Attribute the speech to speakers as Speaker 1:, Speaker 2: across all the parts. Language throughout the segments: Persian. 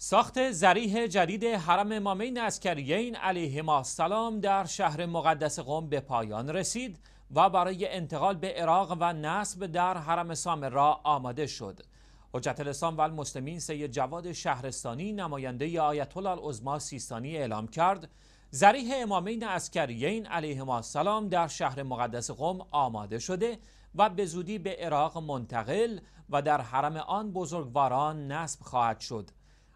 Speaker 1: ساخت زریح جدید حرم امامین علیه علیهما السلام در شهر مقدس قم به پایان رسید و برای انتقال به عراق و نصب در حرم سامرا آماده شد. حجت الاسلام و المسلمین سید جواد شهرستانی نماینده آیت الله العظما سیستانی اعلام کرد زریح امامین علیه علیهما السلام در شهر مقدس قم آماده شده و به زودی به عراق منتقل و در حرم آن بزرگواران نصب خواهد شد.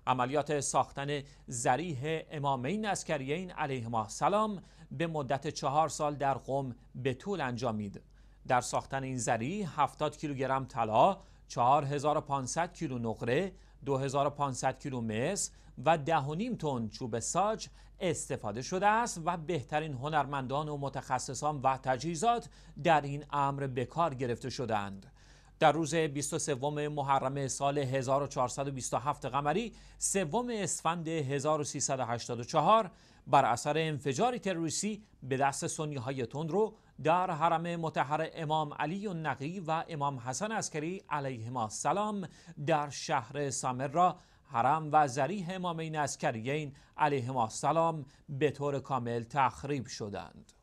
Speaker 1: عملیات ساختن زریح امامین اسکریین ما سلام به مدت چهار سال در قم به طول انجامید در ساختن این زریح 70 کیلوگرم طلا 4500 کیلو نقره 2500 کیلو مس و 10.5 تن چوب ساج استفاده شده است و بهترین هنرمندان و متخصصان و تجهیزات در این امر به کار گرفته شدند در روز 23 محرم سال 1427 قمری سوم اسفند 1384 بر اثر انفجاری تروریستی به دست سنی های تندرو در حرم متحر امام علی و نقی و امام حسن عسکری ما سلام در شهر سامر را حرم و زریح این عسکریین ما سلام به طور کامل تخریب شدند.